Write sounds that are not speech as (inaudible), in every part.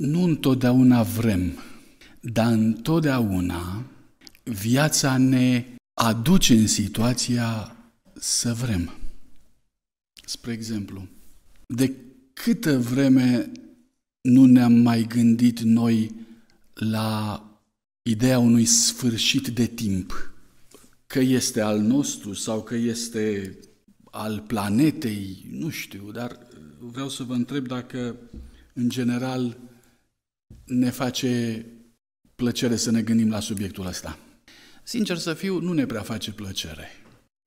Nu întotdeauna vrem, dar întotdeauna viața ne aduce în situația să vrem. Spre exemplu, de câtă vreme nu ne-am mai gândit noi la ideea unui sfârșit de timp, că este al nostru sau că este al planetei, nu știu, dar vreau să vă întreb dacă, în general, ne face plăcere să ne gândim la subiectul ăsta. Sincer să fiu, nu ne prea face plăcere.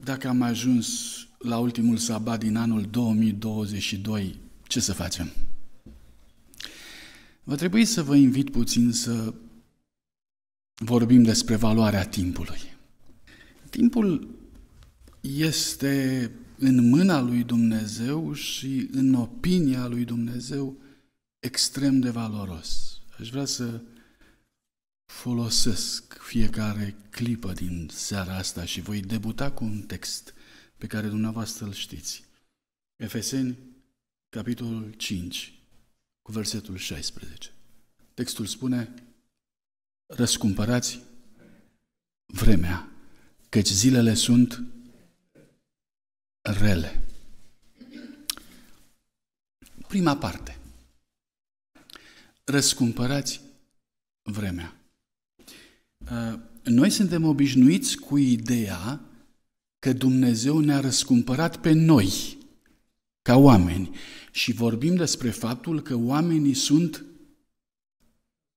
Dacă am ajuns la ultimul sabat din anul 2022, ce să facem? Va trebui să vă invit puțin să vorbim despre valoarea timpului. Timpul este în mâna lui Dumnezeu și în opinia lui Dumnezeu extrem de valoros. Aș vrea să folosesc fiecare clipă din seara asta și voi debuta cu un text pe care dumneavoastră îl știți. Efeseni, capitolul 5, cu versetul 16. Textul spune, răscumpărați vremea, căci zilele sunt rele. Prima parte răscumpărați vremea. Noi suntem obișnuiți cu ideea că Dumnezeu ne-a răscumpărat pe noi, ca oameni, și vorbim despre faptul că oamenii sunt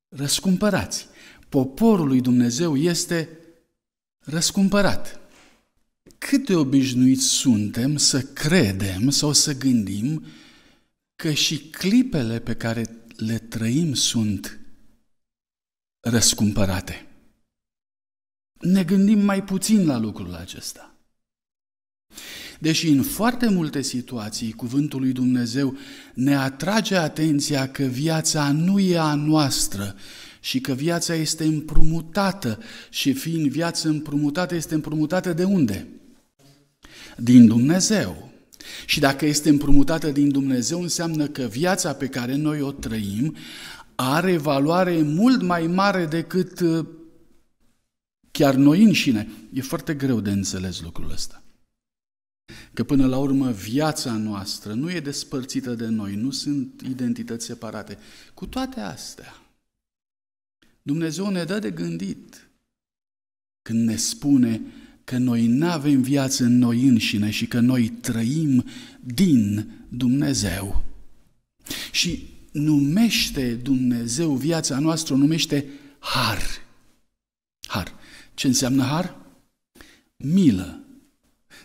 răscumpărați. Poporul lui Dumnezeu este răscumpărat. Cât de obișnuiți suntem să credem sau să gândim că și clipele pe care le trăim sunt răscumpărate. Ne gândim mai puțin la lucrul acesta. Deși în foarte multe situații cuvântul lui Dumnezeu ne atrage atenția că viața nu e a noastră și că viața este împrumutată și fiind viață împrumutată, este împrumutată de unde? Din Dumnezeu. Și dacă este împrumutată din Dumnezeu, înseamnă că viața pe care noi o trăim are valoare mult mai mare decât uh, chiar noi înșine. E foarte greu de înțeles lucrul ăsta. Că până la urmă viața noastră nu e despărțită de noi, nu sunt identități separate. Cu toate astea, Dumnezeu ne dă de gândit când ne spune că noi nu avem viață în noi înșine și că noi trăim din Dumnezeu. Și numește Dumnezeu viața noastră, o numește har. Har. Ce înseamnă har? Milă.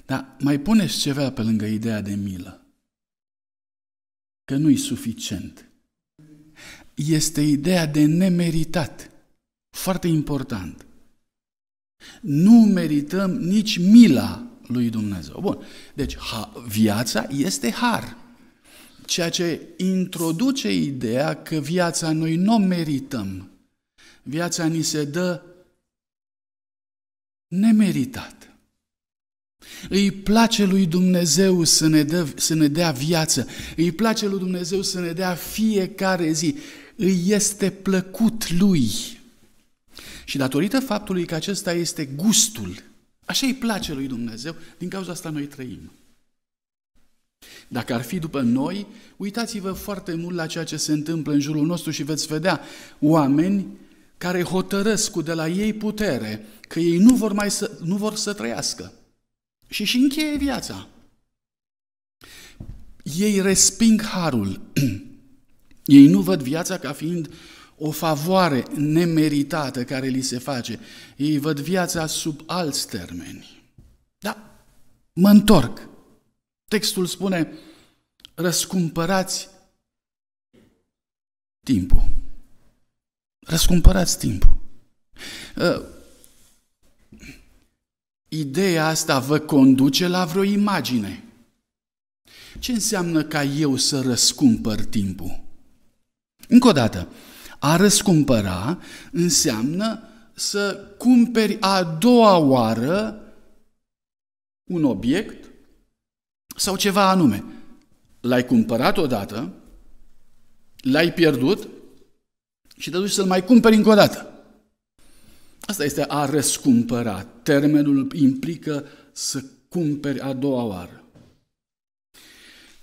Dar mai puneți ceva pe lângă ideea de milă. Că nu-i suficient. Este ideea de nemeritat. Foarte important. Nu merităm nici mila lui Dumnezeu. Bun, deci ha, viața este har. Ceea ce introduce ideea că viața noi nu merităm. Viața ni se dă nemeritat. Îi place lui Dumnezeu să ne, dă, să ne dea viață, îi place lui Dumnezeu să ne dea fiecare zi, îi este plăcut lui și datorită faptului că acesta este gustul, așa îi place lui Dumnezeu, din cauza asta noi trăim. Dacă ar fi după noi, uitați-vă foarte mult la ceea ce se întâmplă în jurul nostru și veți vedea oameni care hotărăsc cu de la ei putere că ei nu vor, mai să, nu vor să trăiască și și încheie viața. Ei resping harul. (clears throat) ei nu văd viața ca fiind o favoare nemeritată care li se face. Ei văd viața sub alți termeni. Da, mă întorc. Textul spune, răscumpărați timpul. Răscumpărați timpul. Ă, ideea asta vă conduce la vreo imagine. Ce înseamnă ca eu să răscumpăr timpul? Încă o dată, a răscumpăra înseamnă să cumperi a doua oară un obiect sau ceva anume. L-ai cumpărat odată, l-ai pierdut și te duci să-l mai cumperi încă o dată. Asta este a răscumpăra. Termenul implică să cumperi a doua oară.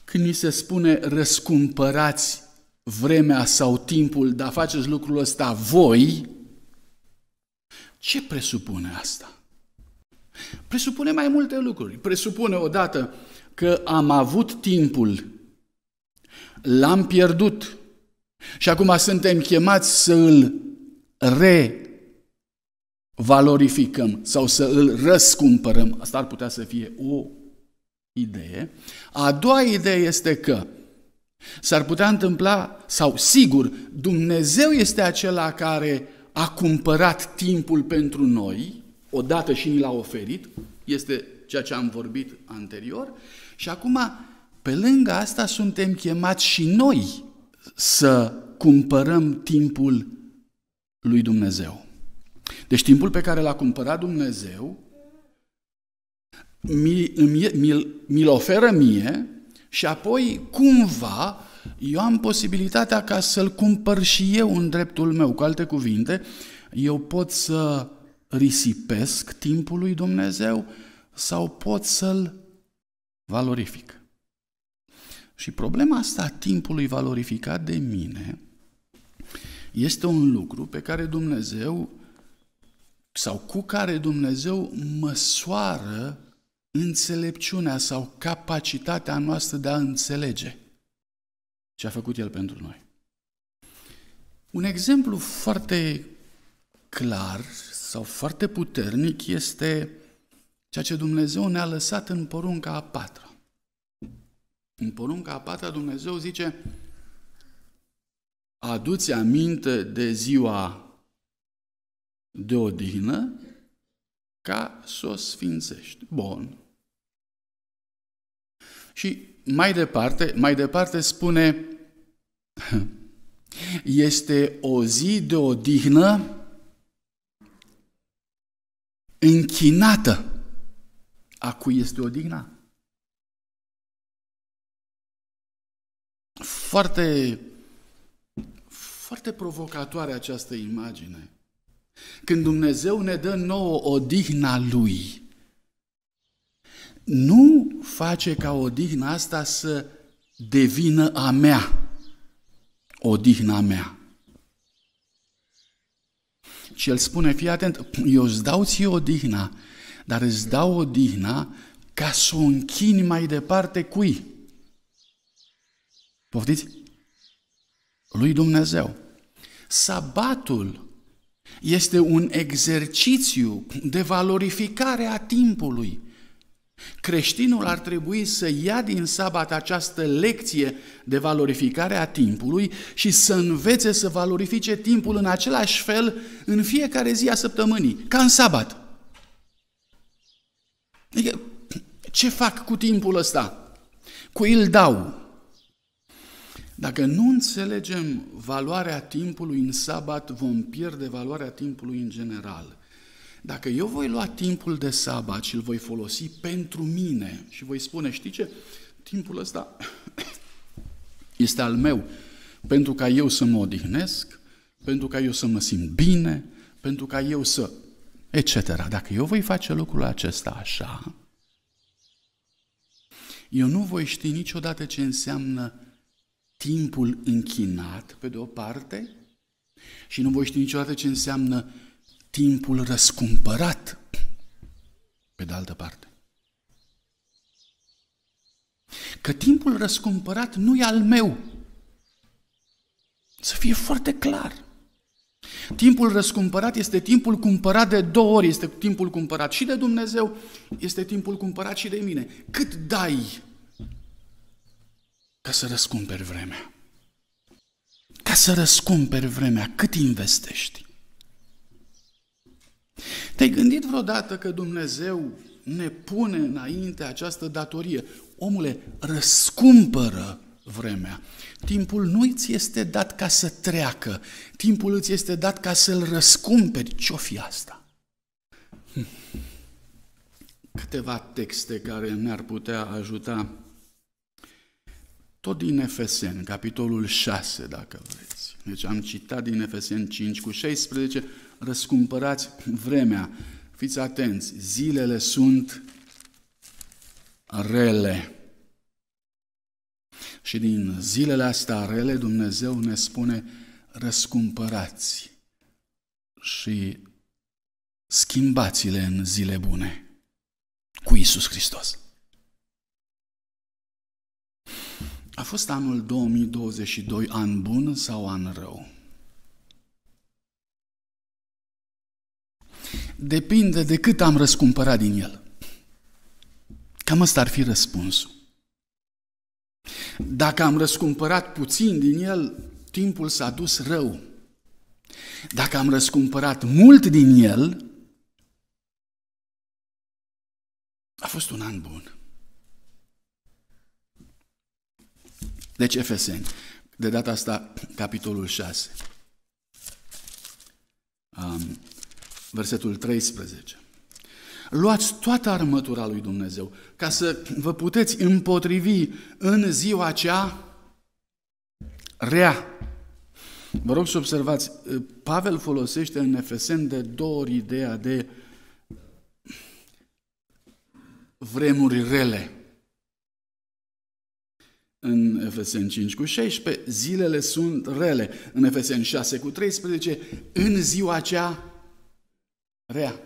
Când ni se spune răscumpărați vremea sau timpul de a faceți lucrul ăsta voi, ce presupune asta? Presupune mai multe lucruri. Presupune odată că am avut timpul, l-am pierdut și acum suntem chemați să îl revalorificăm sau să îl răscumpărăm. Asta ar putea să fie o idee. A doua idee este că S-ar putea întâmpla, sau sigur, Dumnezeu este acela care a cumpărat timpul pentru noi, odată și ni l-a oferit, este ceea ce am vorbit anterior, și acum, pe lângă asta, suntem chemați și noi să cumpărăm timpul lui Dumnezeu. Deci timpul pe care l-a cumpărat Dumnezeu mi-l mi, mi, mi oferă mie și apoi, cumva, eu am posibilitatea ca să-l cumpăr și eu în dreptul meu. Cu alte cuvinte, eu pot să risipesc timpul lui Dumnezeu sau pot să-l valorific. Și problema asta a timpului valorificat de mine este un lucru pe care Dumnezeu sau cu care Dumnezeu măsoară înțelepciunea sau capacitatea noastră de a înțelege ce a făcut El pentru noi. Un exemplu foarte clar sau foarte puternic este ceea ce Dumnezeu ne-a lăsat în porunca a patra. În porunca a patra Dumnezeu zice aduți aminte de ziua de odihnă ca să o sfințești. Bun. Și mai departe, mai departe spune, (laughs) este o zi de odihnă închinată. A cui este odihna? Foarte, foarte provocatoare această imagine. Când Dumnezeu ne dă nouă odihna Lui, nu face ca odihna asta să devină a mea, odihna mea. Și el spune, fii atent, eu îți dau ție odihna, dar îți dau odihna ca să o închini mai departe cui? Poftiți? Lui Dumnezeu. Sabatul este un exercițiu de valorificare a timpului. Creștinul ar trebui să ia din sabat această lecție de valorificare a timpului și să învețe să valorifice timpul în același fel în fiecare zi a săptămânii, ca în sabat. Adică, ce fac cu timpul ăsta? Cu îl dau. Dacă nu înțelegem valoarea timpului în sabat, vom pierde valoarea timpului în general – dacă eu voi lua timpul de sabat și îl voi folosi pentru mine și voi spune, știi ce, timpul ăsta (coughs) este al meu, pentru ca eu să mă odihnesc, pentru ca eu să mă simt bine, pentru ca eu să... etc. Dacă eu voi face lucrul acesta așa, eu nu voi ști niciodată ce înseamnă timpul închinat, pe de o parte, și nu voi ști niciodată ce înseamnă timpul răscumpărat, pe de altă parte. Că timpul răscumpărat nu e al meu. Să fie foarte clar. Timpul răscumpărat este timpul cumpărat de două ori. Este timpul cumpărat și de Dumnezeu, este timpul cumpărat și de mine. Cât dai ca să răscumperi vremea? Ca să răscumperi vremea, cât investești? Te-ai gândit vreodată că Dumnezeu ne pune înainte această datorie? Omule, răscumpără vremea. Timpul nu ți este dat ca să treacă, timpul îți este dat ca să-l răscumperi. Ce-o fi asta? Hm. Câteva texte care ne-ar putea ajuta tot din Efesen, capitolul 6, dacă vreți. Deci am citat din Efeseni 5 cu 16, răscumpărați vremea. Fiți atenți, zilele sunt rele. Și din zilele astea rele Dumnezeu ne spune răscumpărați și schimbați-le în zile bune cu Isus Hristos. A fost anul 2022 an bun sau an rău? Depinde de cât am răscumpărat din el. Cam ăsta ar fi răspunsul. Dacă am răscumpărat puțin din el, timpul s-a dus rău. Dacă am răscumpărat mult din el, a fost un an bun. Deci Efeseni, de data asta capitolul 6, um, versetul 13. Luați toată armătura lui Dumnezeu ca să vă puteți împotrivi în ziua cea rea. Vă rog să observați, eh, Pavel folosește în Efesen de două ori ideea de vremuri rele în Efeseni 5 cu 16, zilele sunt rele. În Efeseni 6 cu 13, în ziua cea rea.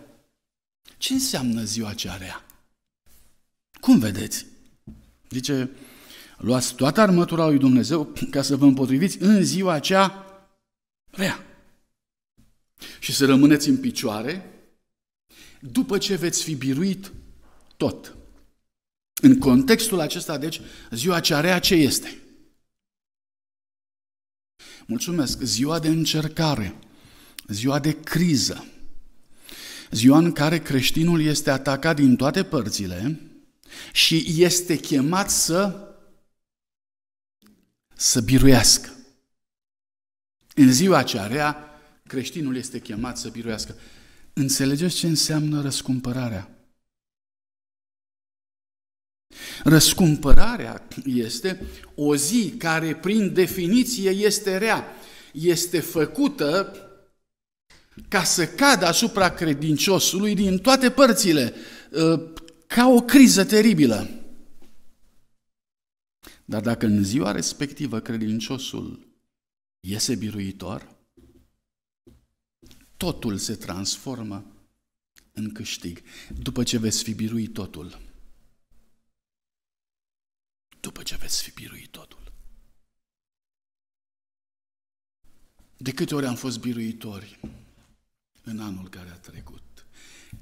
Ce înseamnă ziua cea rea? Cum vedeți? Zice, luați toată armătura lui Dumnezeu ca să vă împotriviți în ziua cea rea. Și să rămâneți în picioare după ce veți fi biruit tot. În contextul acesta, deci, ziua cea rea ce este? Mulțumesc! Ziua de încercare, ziua de criză, ziua în care creștinul este atacat din toate părțile și este chemat să să biruiască. În ziua cea rea, creștinul este chemat să biruiască. Înțelegeți ce înseamnă răscumpărarea? Răscumpărarea este o zi care prin definiție este rea, este făcută ca să cadă asupra credinciosului din toate părțile, ă, ca o criză teribilă. Dar dacă în ziua respectivă credinciosul iese biruitor, totul se transformă în câștig. După ce veți fi biruit totul, după ce veți fi biruit totul. De câte ori am fost biruitori în anul care a trecut?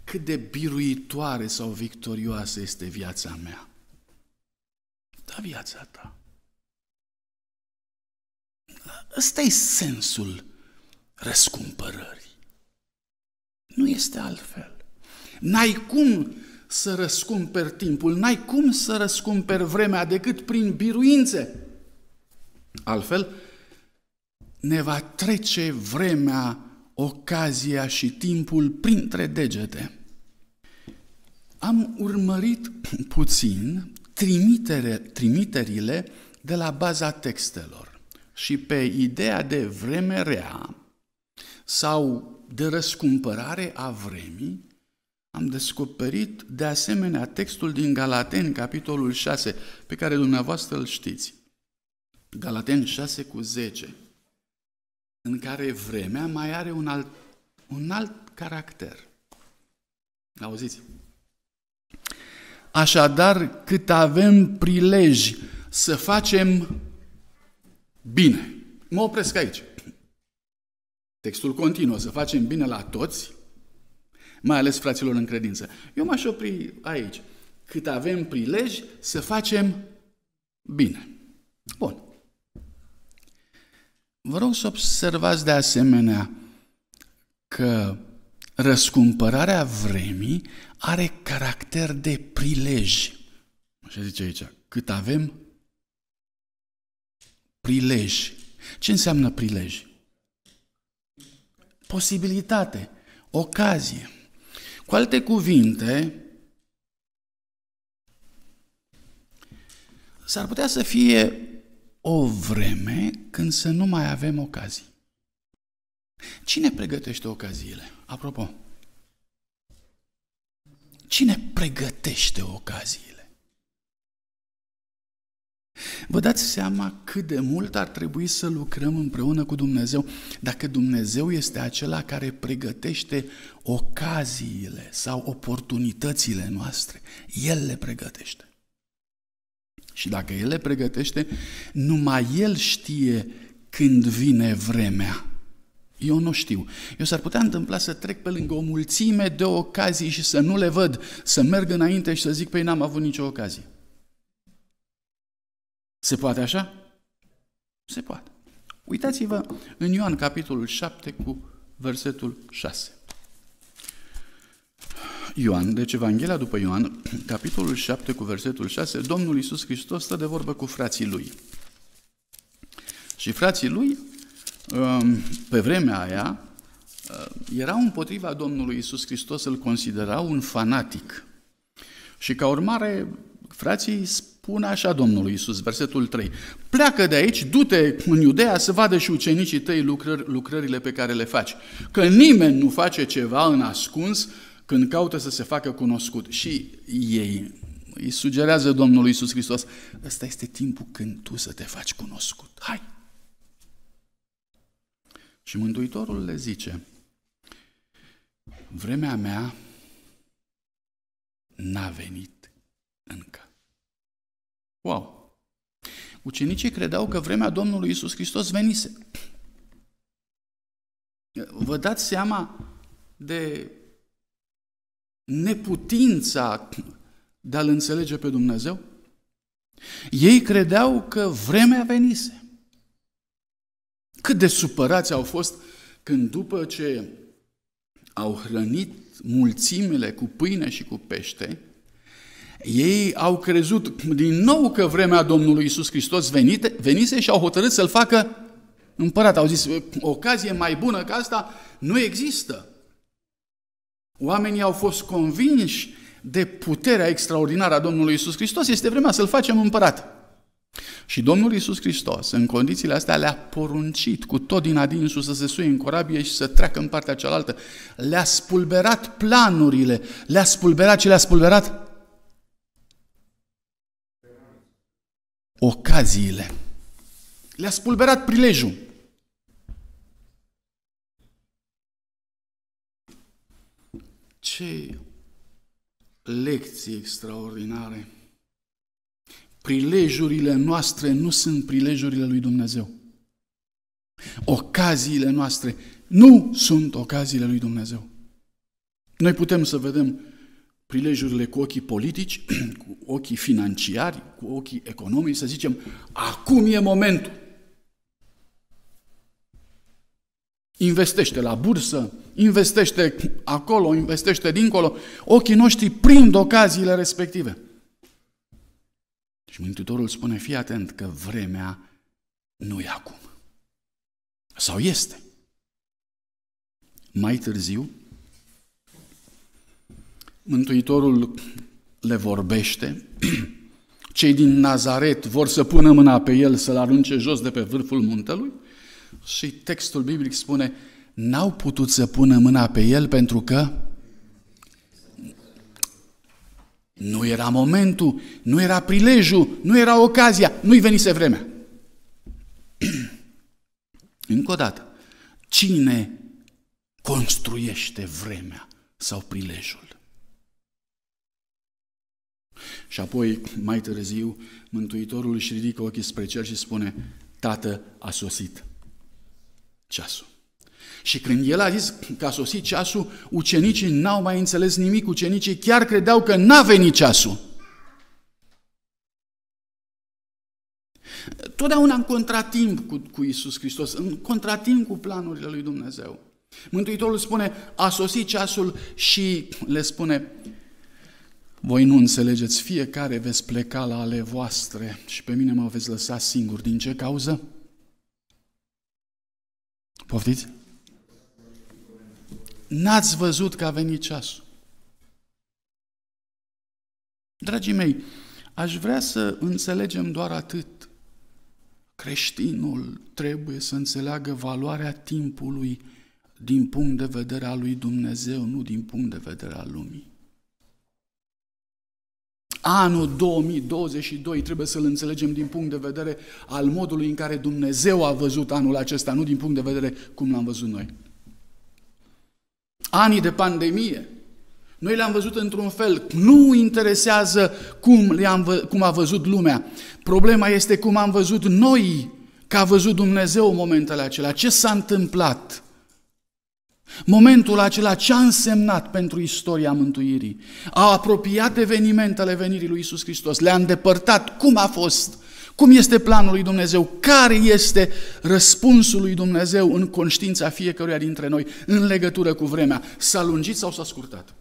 Cât de biruitoare sau victorioasă este viața mea? Da, viața ta. Ăsta e sensul răscumpărării. Nu este altfel. N-ai cum să răscumperi timpul, n-ai cum să răscumperi vremea decât prin biruințe. Altfel, ne va trece vremea, ocazia și timpul printre degete. Am urmărit (clears throat) puțin trimitere, trimiterile de la baza textelor și pe ideea de vreme rea sau de răscumpărare a vremii, am descoperit de asemenea textul din Galateni, capitolul 6, pe care dumneavoastră îl știți. Galateni 6 cu 10, în care vremea mai are un alt, un alt caracter. Auziți? Așadar, cât avem prilej să facem bine. Mă opresc aici. Textul continuă, să facem bine la toți, mai ales fraților în credință. Eu m-aș opri aici. Cât avem prilej să facem bine. Bun. Vă rog să observați de asemenea că răscumpărarea vremii are caracter de prilej. Așa zice aici, cât avem prilej. Ce înseamnă prilej? Posibilitate, ocazie. Cu alte cuvinte, s-ar putea să fie o vreme când să nu mai avem ocazii. Cine pregătește ocaziile? Apropo, cine pregătește ocaziile? Vă dați seama cât de mult ar trebui să lucrăm împreună cu Dumnezeu dacă Dumnezeu este acela care pregătește ocaziile sau oportunitățile noastre. El le pregătește. Și dacă El le pregătește, numai El știe când vine vremea. Eu nu știu. Eu s-ar putea întâmpla să trec pe lângă o mulțime de ocazii și să nu le văd, să merg înainte și să zic, păi n-am avut nicio ocazie. Se poate așa? Se poate. Uitați-vă în Ioan capitolul 7 cu versetul 6. Ioan, deci Evanghelia după Ioan, (clears throat) capitolul 7 cu versetul 6, Domnul Iisus Hristos stă de vorbă cu frații lui. Și frații lui, um, pe vremea aia, uh, erau împotriva Domnului Iisus Hristos, îl considerau un fanatic. Și ca urmare, frații Spune așa Domnul Iisus, versetul 3. Pleacă de aici, du-te în Iudea să vadă și ucenicii tăi lucrări, lucrările pe care le faci. Că nimeni nu face ceva în ascuns când caută să se facă cunoscut. Și ei îi sugerează Domnul Iisus Hristos, ăsta este timpul când tu să te faci cunoscut. Hai! Și Mântuitorul le zice, vremea mea n-a venit încă. Wow! Ucenicii credeau că vremea Domnului Isus Hristos venise. Vă dați seama de neputința de a-L înțelege pe Dumnezeu? Ei credeau că vremea venise. Cât de supărați au fost când după ce au hrănit mulțimile cu pâine și cu pește, ei au crezut din nou că vremea Domnului Isus Hristos venite, venise și au hotărât să-l facă împărat. Au zis, ocazie mai bună ca asta nu există. Oamenii au fost convinși de puterea extraordinară a Domnului Isus Hristos. Este vremea să-l facem împărat. Și Domnul Isus Hristos, în condițiile astea, le-a poruncit cu tot din adinsul să se suie în corabie și să treacă în partea cealaltă. Le-a spulberat planurile, le-a spulberat și le-a spulberat ocaziile. Le-a spulberat prilejul. Ce lecții extraordinare! Prilejurile noastre nu sunt prilejurile lui Dumnezeu. Ocaziile noastre nu sunt ocaziile lui Dumnezeu. Noi putem să vedem prilejurile cu ochii politici, (clears throat) cu ochii financiari, cu ochii economici, să zicem, acum e momentul. Investește la bursă, investește acolo, investește dincolo. Ochii noștri prind ocaziile respective. Și Mântuitorul spune, fii atent că vremea nu e acum. Sau este. Mai târziu, Mântuitorul le vorbește, (clears throat) cei din Nazaret vor să pună mâna pe el, să-l arunce jos de pe vârful muntelui și textul biblic spune, n-au putut să pună mâna pe el pentru că nu era momentul, nu era prilejul, nu era ocazia, nu-i venise vremea. (clears throat) Încă o dată, cine construiește vremea sau prilejul? Și apoi, mai târziu, Mântuitorul își ridică ochii spre cer și spune, Tată, a sosit ceasul. Și când el a zis că a sosit ceasul, ucenicii n-au mai înțeles nimic, ucenicii chiar credeau că n-a venit ceasul. Totdeauna în contratimp cu, cu Isus Hristos, în contratimp cu planurile lui Dumnezeu. Mântuitorul spune, a sosit ceasul și le spune, voi nu înțelegeți, fiecare veți pleca la ale voastre și pe mine mă veți lăsa singur. Din ce cauză? Poftiți? N-ați văzut că a venit ceasul. Dragii mei, aș vrea să înțelegem doar atât. Creștinul trebuie să înțeleagă valoarea timpului din punct de vedere al lui Dumnezeu, nu din punct de vedere al lumii. Anul 2022 trebuie să-l înțelegem din punct de vedere al modului în care Dumnezeu a văzut anul acesta, nu din punct de vedere cum l-am văzut noi. Anii de pandemie, noi le-am văzut într-un fel, nu interesează cum, le-am vă, cum a văzut lumea. Problema este cum am văzut noi, că a văzut Dumnezeu momentele acelea, ce s-a întâmplat – Momentul acela ce a însemnat pentru istoria mântuirii, a apropiat evenimentele venirii lui Isus Hristos, le-a îndepărtat cum a fost, cum este planul lui Dumnezeu, care este răspunsul lui Dumnezeu în conștiința fiecăruia dintre noi în legătură cu vremea, s-a lungit sau s-a scurtat.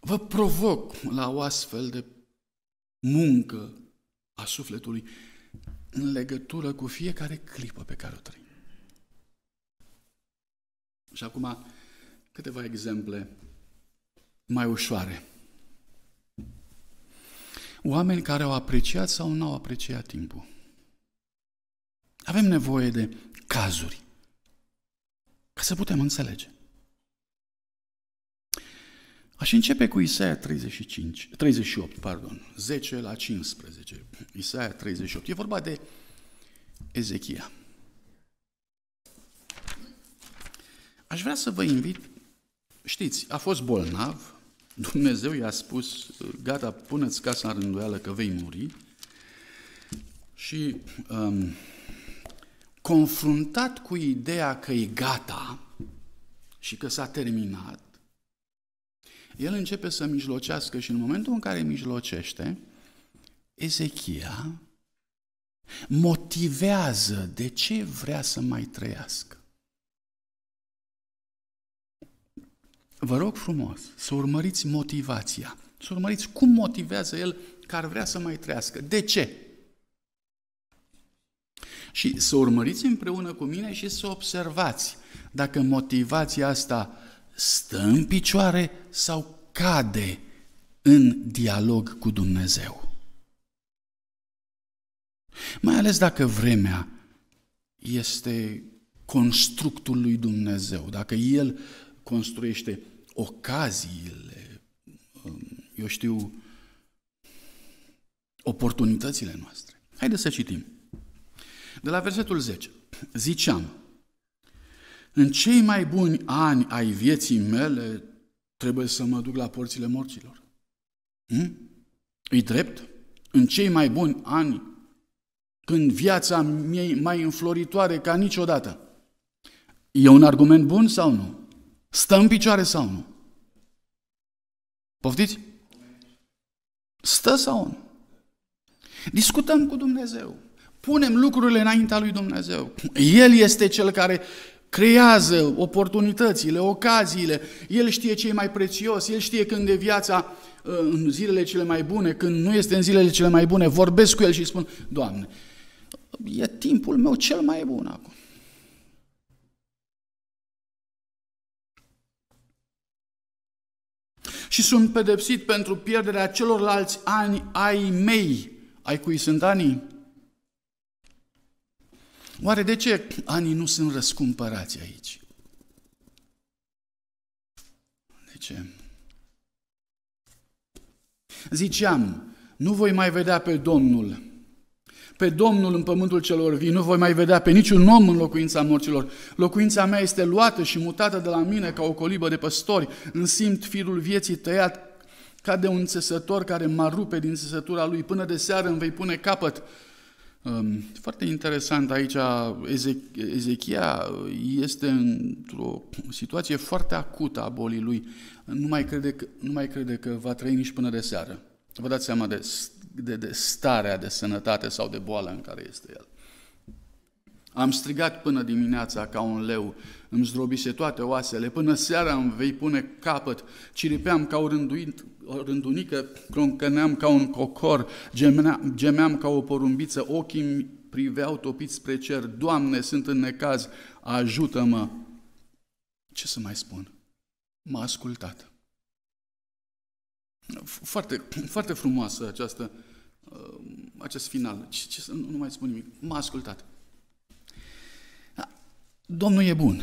Vă provoc la o astfel de muncă a sufletului în legătură cu fiecare clipă pe care o trăim. Și acum câteva exemple mai ușoare. Oameni care au apreciat sau nu au apreciat timpul. Avem nevoie de cazuri ca să putem înțelege. Aș începe cu Isaia 35, 38, pardon, 10 la 15. Isaia 38. E vorba de Ezechia. Aș vrea să vă invit, știți, a fost bolnav, Dumnezeu i-a spus, gata, puneți casa în rânduială că vei muri. Și um, confruntat cu ideea că e gata și că s-a terminat, el începe să mijlocească și în momentul în care mijlocește, Ezechia motivează de ce vrea să mai trăiască. vă rog frumos să urmăriți motivația, să urmăriți cum motivează el că ar vrea să mai trăiască. De ce? Și să urmăriți împreună cu mine și să observați dacă motivația asta stă în picioare sau cade în dialog cu Dumnezeu. Mai ales dacă vremea este constructul lui Dumnezeu, dacă El construiește ocaziile, um, eu știu, oportunitățile noastre. Haideți să citim. De la versetul 10. Ziceam, în cei mai buni ani ai vieții mele trebuie să mă duc la porțile morților. Hm? E drept? În cei mai buni ani, când viața e mai înfloritoare ca niciodată. E un argument bun sau nu? Stă în picioare sau nu? Poftiți? Stă sau nu? Discutăm cu Dumnezeu. Punem lucrurile înaintea lui Dumnezeu. El este cel care creează oportunitățile, ocaziile. El știe ce e mai prețios, el știe când e viața uh, în zilele cele mai bune, când nu este în zilele cele mai bune. Vorbesc cu el și spun, Doamne, e timpul meu cel mai bun acum. și sunt pedepsit pentru pierderea celorlalți ani ai mei. Ai cui sunt anii? Oare de ce anii nu sunt răscumpărați aici? De ce? Ziceam, nu voi mai vedea pe Domnul pe Domnul în pământul celor vii, nu voi mai vedea pe niciun om în locuința morților. Locuința mea este luată și mutată de la mine ca o colibă de păstori. în simt firul vieții tăiat ca de un țesător care mă rupe din țesătura lui. Până de seară îmi vei pune capăt. Foarte interesant aici, Ezechia este într-o situație foarte acută a bolii lui. Nu mai crede că, nu mai crede că va trăi nici până de seară. Vă dați seama de de, de starea de sănătate sau de boală în care este el. Am strigat până dimineața ca un leu, îmi zdrobise toate oasele, până seara îmi vei pune capăt, ciripeam ca o, rânduit, o rândunică, croncăneam ca un cocor, gemeam, gemeam ca o porumbiță, ochii îmi priveau topiți spre cer, Doamne, sunt în necaz, ajută-mă! Ce să mai spun? M-a ascultat. Foarte, foarte frumoasă această, uh, acest final. Ce, ce, nu mai spun nimic. M-a ascultat. Da, Domnul e bun.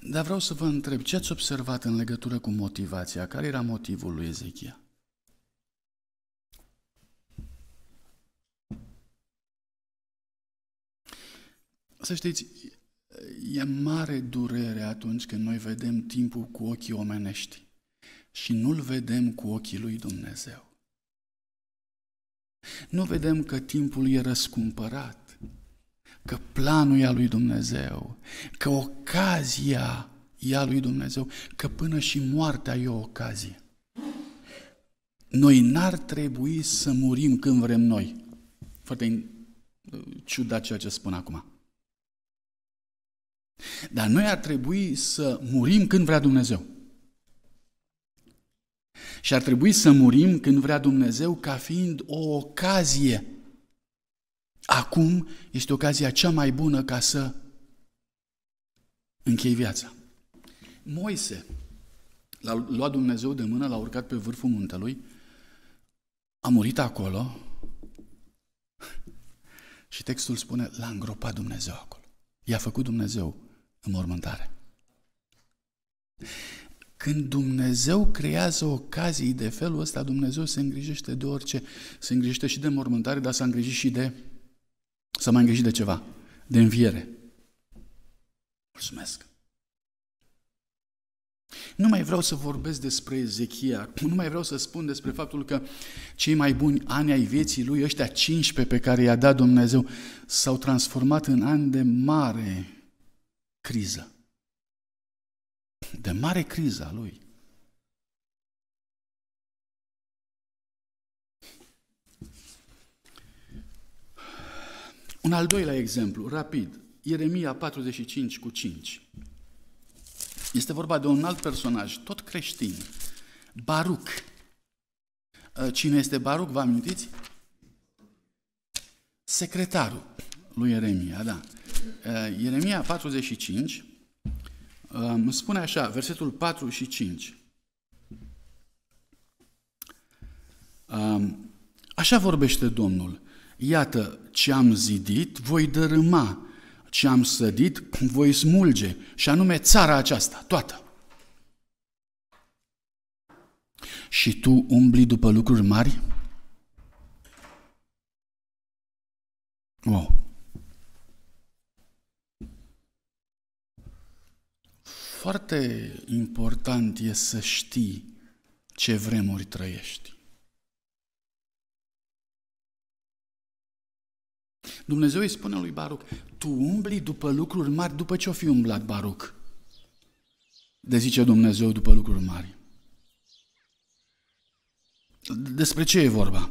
Dar vreau să vă întreb, ce ați observat în legătură cu motivația? Care era motivul lui Ezechia? Să știți, e mare durere atunci când noi vedem timpul cu ochii omenești și nu-l vedem cu ochii lui Dumnezeu. Nu vedem că timpul e răscumpărat, că planul e al lui Dumnezeu, că ocazia e a lui Dumnezeu, că până și moartea e o ocazie. Noi n-ar trebui să murim când vrem noi. Foarte uh, ciudat ceea ce spun acum. Dar noi ar trebui să murim când vrea Dumnezeu. Și ar trebui să murim când vrea Dumnezeu ca fiind o ocazie. Acum este ocazia cea mai bună ca să închei viața. Moise l-a luat Dumnezeu de mână, l-a urcat pe vârful muntelui, a murit acolo (laughs) și textul spune, l-a îngropat Dumnezeu acolo. I-a făcut Dumnezeu mormântare. Când Dumnezeu creează ocazii de felul ăsta, Dumnezeu se îngrijește de orice. Se îngrijește și de mormântare, dar s-a îngrijit și de... S-a mai îngrijit de ceva, de înviere. Mulțumesc! Nu mai vreau să vorbesc despre Ezechia, nu mai vreau să spun despre faptul că cei mai buni ani ai vieții lui, ăștia 15 pe care i-a dat Dumnezeu, s-au transformat în ani de mare criză de mare criza lui. Un al doilea exemplu, rapid, Ieremia 45 cu 5. Este vorba de un alt personaj, tot creștin, Baruc. Ă, cine este Baruc, vă amintiți? Secretarul lui Ieremia, da. Ă, Ieremia 45 îmi spune așa, versetul 4 și 5. Așa vorbește Domnul. Iată ce am zidit, voi dărâma, ce am sădit, voi smulge, și anume țara aceasta, toată. Și tu umbli după lucruri mari? Wow! Foarte important e să știi ce vremuri trăiești. Dumnezeu îi spune lui Baruc, tu umbli după lucruri mari după ce o fi umblat Baruc. De zice Dumnezeu după lucruri mari. Despre ce e vorba?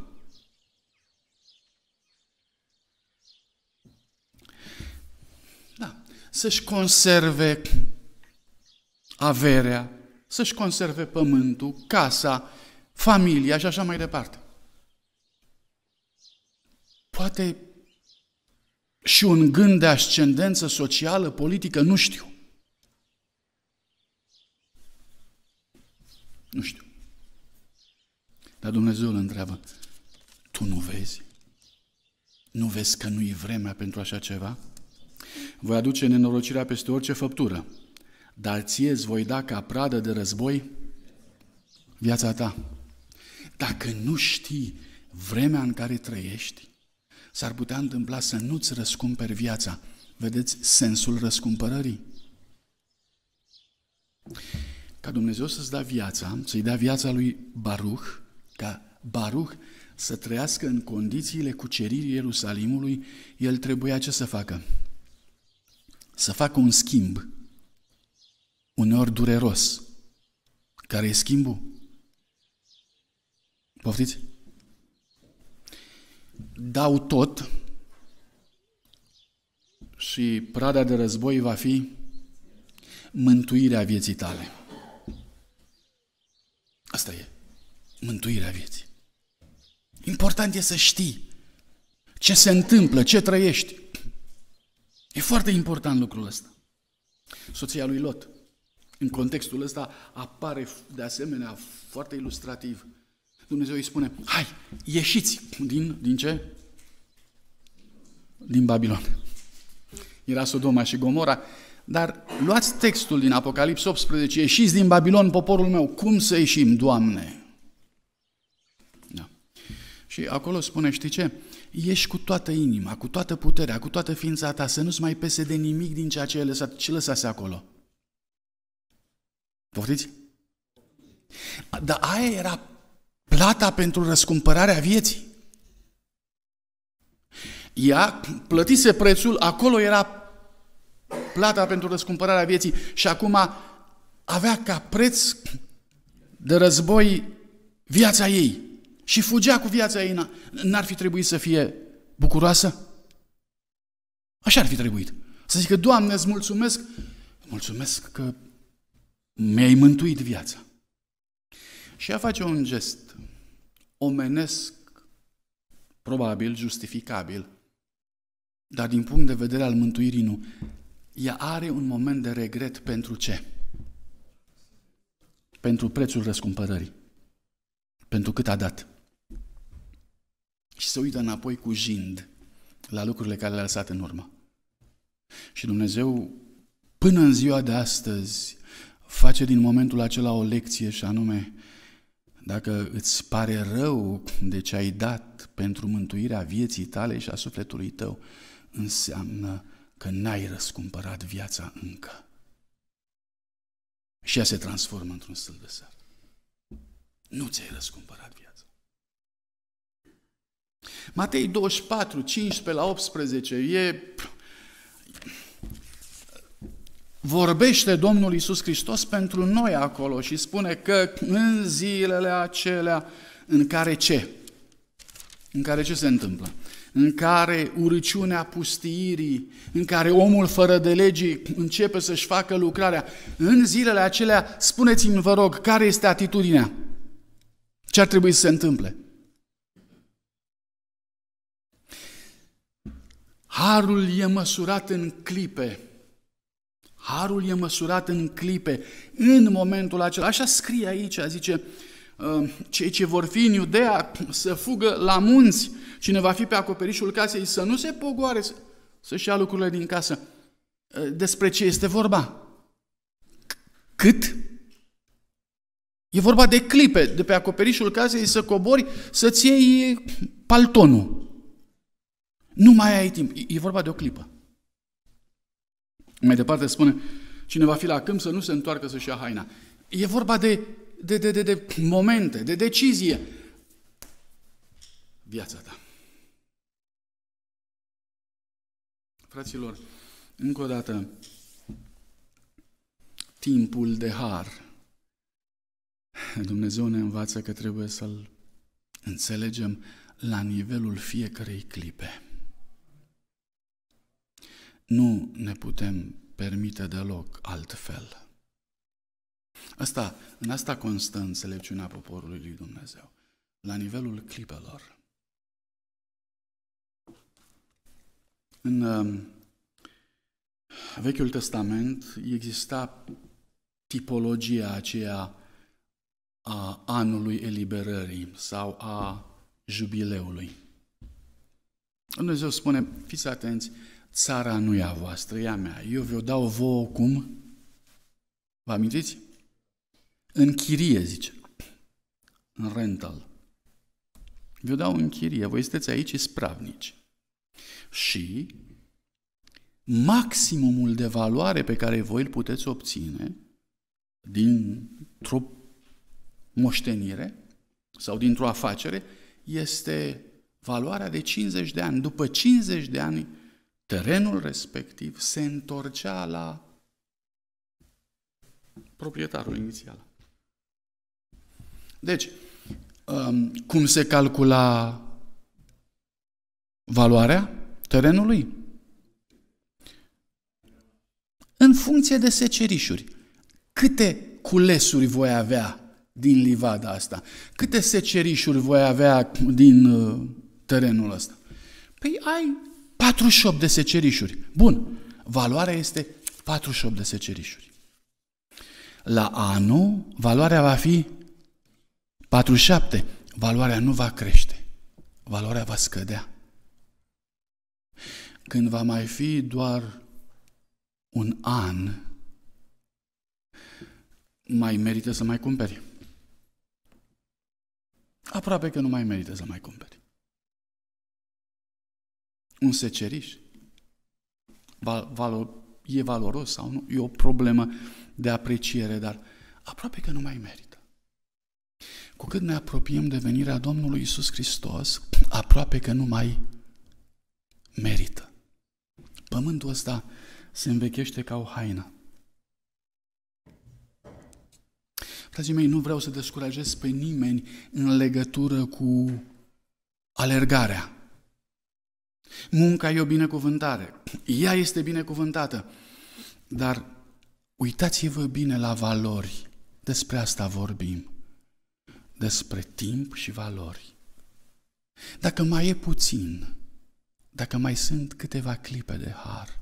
Da. Să-și conserve averea, să-și conserve pământul, casa, familia și așa mai departe. Poate și un gând de ascendență socială, politică, nu știu. Nu știu. Dar Dumnezeu îl întreabă, tu nu vezi? Nu vezi că nu e vremea pentru așa ceva? Voi aduce nenorocirea peste orice făptură, dar ție îți voi da ca pradă de război viața ta. Dacă nu știi vremea în care trăiești, s-ar putea întâmpla să nu-ți răscumperi viața. Vedeți sensul răscumpărării? Ca Dumnezeu să-ți dea viața, să-i dea viața lui Baruch, ca Baruch să trăiască în condițiile cuceririi Ierusalimului, el trebuia ce să facă? Să facă un schimb uneori dureros, care e schimbul. Poftiți? Dau tot și prada de război va fi mântuirea vieții tale. Asta e. Mântuirea vieții. Important e să știi ce se întâmplă, ce trăiești. E foarte important lucrul ăsta. Soția lui Lot în contextul ăsta apare de asemenea foarte ilustrativ. Dumnezeu îi spune, hai, ieșiți din, din ce? Din Babilon. Era Sodoma și Gomora, dar luați textul din Apocalips 18, ieșiți din Babilon, poporul meu, cum să ieșim, Doamne? Da. Și acolo spune, știi ce? Ești cu toată inima, cu toată puterea, cu toată ființa ta, să nu-ți mai pese de nimic din ceea ce ai lăsat. Ce lăsase acolo? Poftiți? Dar aia era plata pentru răscumpărarea vieții. Ea plătise prețul, acolo era plata pentru răscumpărarea vieții și acum avea ca preț de război viața ei și fugea cu viața ei. N-ar fi trebuit să fie bucuroasă? Așa ar fi trebuit. Să zică, Doamne, îți mulțumesc, mulțumesc că mi-ai mântuit viața. Și ea face un gest omenesc, probabil justificabil, dar din punct de vedere al mântuirii nu. Ea are un moment de regret pentru ce? Pentru prețul răscumpărării. Pentru cât a dat. Și se uită înapoi cu jind la lucrurile care le-a lăsat în urmă. Și Dumnezeu, până în ziua de astăzi, face din momentul acela o lecție și anume, dacă îți pare rău de ce ai dat pentru mântuirea vieții tale și a sufletului tău, înseamnă că n-ai răscumpărat viața încă. Și ea se transformă într-un stâlp de sar. Nu ți-ai răscumpărat viața. Matei 24, 15 la 18 e vorbește Domnul Isus Hristos pentru noi acolo și spune că în zilele acelea în care ce? În care ce se întâmplă? În care urăciunea pustiirii, în care omul fără de legii începe să-și facă lucrarea, în zilele acelea, spuneți-mi, vă rog, care este atitudinea? Ce ar trebui să se întâmple? Harul e măsurat în clipe, Harul e măsurat în clipe, în momentul acela. Așa scrie aici, zice, ă, cei ce vor fi în Iudea să fugă la munți, cine va fi pe acoperișul casei să nu se pogoare, să-și ia lucrurile din casă. Ă, despre ce este vorba? Cât? E vorba de clipe, de pe acoperișul casei să cobori, să-ți iei paltonul. Nu mai ai timp. E vorba de o clipă. Mai departe spune, cine va fi la câmp să nu se întoarcă să-și ia haina. E vorba de, de, de, de, de momente, de decizie. Viața ta. Fraților, încă o dată, timpul de har. Dumnezeu ne învață că trebuie să-l înțelegem la nivelul fiecarei clipe. Nu ne putem permite deloc altfel. Asta, în asta constă înțelepciunea poporului lui Dumnezeu, la nivelul clipelor. În um, Vechiul Testament exista tipologia aceea a anului eliberării sau a jubileului. Dumnezeu spune, fiți atenți, țara nu e a voastră, e a mea. Eu vă dau vouă cum? Vă amintiți? În chirie, zice. În rental. Vă dau în chirie. Voi sunteți aici spravnici. Și maximumul de valoare pe care voi îl puteți obține dintr-o moștenire sau dintr-o afacere este valoarea de 50 de ani. După 50 de ani terenul respectiv se întorcea la proprietarul inițial. Deci, um, cum se calcula valoarea terenului? În funcție de secerișuri. Câte culesuri voi avea din livada asta? Câte secerișuri voi avea din uh, terenul ăsta? Păi ai 48 de secerișuri. Bun, valoarea este 48 de secerișuri. La anul, valoarea va fi 47. Valoarea nu va crește. Valoarea va scădea. Când va mai fi doar un an, mai merită să mai cumperi. Aproape că nu mai merită să mai cumperi un seceriș. Valor, e valoros sau nu? E o problemă de apreciere, dar aproape că nu mai merită. Cu cât ne apropiem de venirea Domnului Isus Hristos, aproape că nu mai merită. Pământul ăsta se învechește ca o haină. Frații mei, nu vreau să descurajez pe nimeni în legătură cu alergarea. Munca e o binecuvântare. Ea este binecuvântată. Dar uitați-vă bine la valori. Despre asta vorbim. Despre timp și valori. Dacă mai e puțin, dacă mai sunt câteva clipe de har,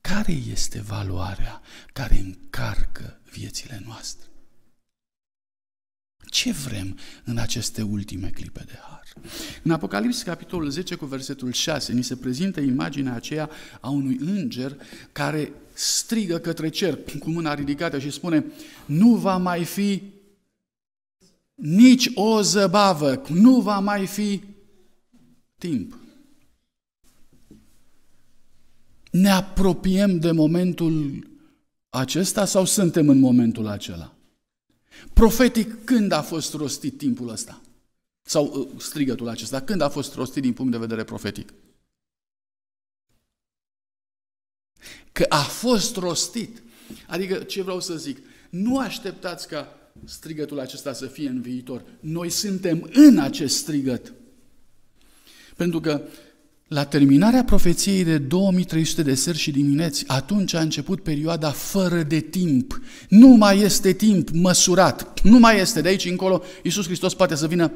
care este valoarea care încarcă viețile noastre? Ce vrem în aceste ultime clipe de har? În Apocalipsă capitolul 10, cu versetul 6, ni se prezintă imaginea aceea a unui înger care strigă către cer cu mâna ridicată și spune nu va mai fi nici o zăbavă, nu va mai fi timp. Ne apropiem de momentul acesta sau suntem în momentul acela? Profetic, când a fost rostit timpul ăsta? Sau uh, strigătul acesta, când a fost rostit din punct de vedere profetic? Că a fost rostit. Adică, ce vreau să zic, nu așteptați ca strigătul acesta să fie în viitor. Noi suntem în acest strigăt. Pentru că la terminarea profeției de 2300 de seri și dimineți, atunci a început perioada fără de timp. Nu mai este timp măsurat. Nu mai este de aici încolo. Iisus Hristos poate să vină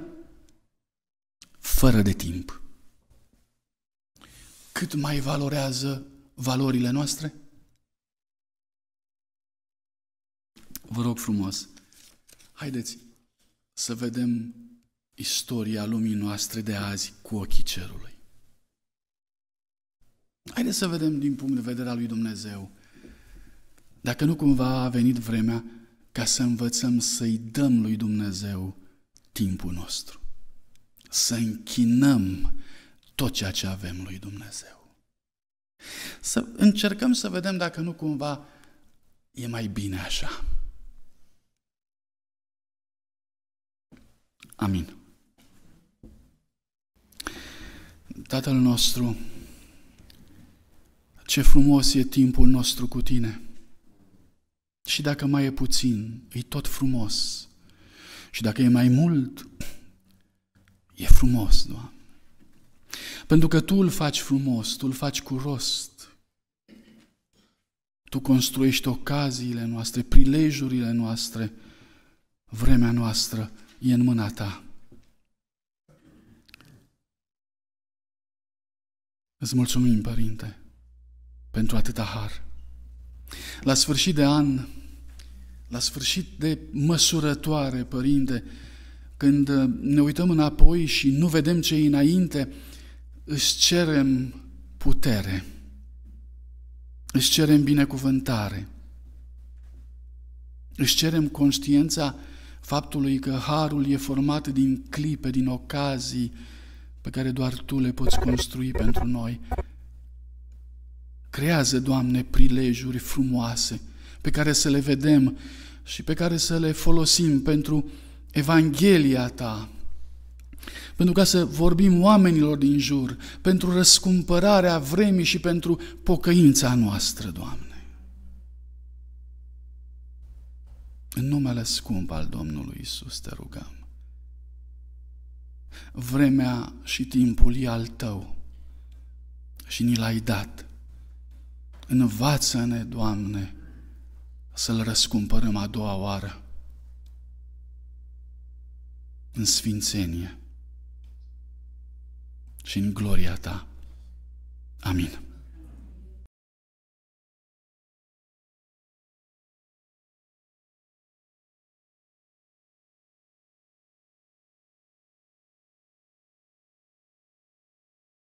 fără de timp. Cât mai valorează valorile noastre? Vă rog frumos, haideți să vedem istoria lumii noastre de azi cu ochii cerului. Haideți să vedem din punct de vedere al lui Dumnezeu. Dacă nu cumva a venit vremea ca să învățăm să-i dăm lui Dumnezeu timpul nostru. Să închinăm tot ceea ce avem lui Dumnezeu. Să încercăm să vedem dacă nu cumva e mai bine așa. Amin. Tatăl nostru, ce frumos e timpul nostru cu tine. Și dacă mai e puțin, e tot frumos. Și dacă e mai mult, e frumos, Doamne. Pentru că Tu îl faci frumos, Tu îl faci cu rost. Tu construiești ocaziile noastre, prilejurile noastre, vremea noastră e în mâna Ta. Îți mulțumim, Părinte pentru atâta har. La sfârșit de an, la sfârșit de măsurătoare, Părinte, când uh, ne uităm înapoi și nu vedem ce e înainte, își cerem putere, își cerem binecuvântare, își cerem conștiința faptului că harul e format din clipe, din ocazii pe care doar tu le poți construi pentru noi Creează, Doamne, prilejuri frumoase pe care să le vedem și pe care să le folosim pentru Evanghelia Ta, pentru ca să vorbim oamenilor din jur, pentru răscumpărarea vremii și pentru pocăința noastră, Doamne. În numele scump al Domnului Isus te rugăm. Vremea și timpul e al Tău și ni l-ai dat Învață-ne, Doamne, să-L răscumpărăm a doua oară în sfințenie și în gloria Ta. Amin.